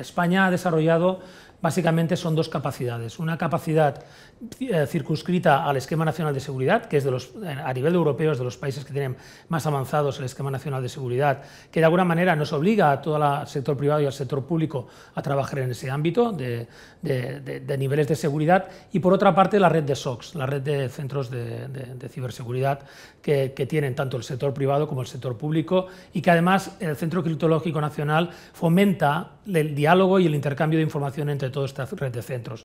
España ha desarrollado básicamente son dos capacidades. Una capacidad eh, circunscrita al esquema nacional de seguridad, que es de los, eh, a nivel europeo es de los países que tienen más avanzados el esquema nacional de seguridad, que de alguna manera nos obliga a todo el sector privado y al sector público a trabajar en ese ámbito de, de, niveles de seguridad. Y por otra parte, la red de SOCs, la red de centros de, ciberseguridad que, que tienen tanto el sector privado como el sector público y que además el Centro Criptológico Nacional fomenta el diálogo y el intercambio de información entre de toda esta red de centros.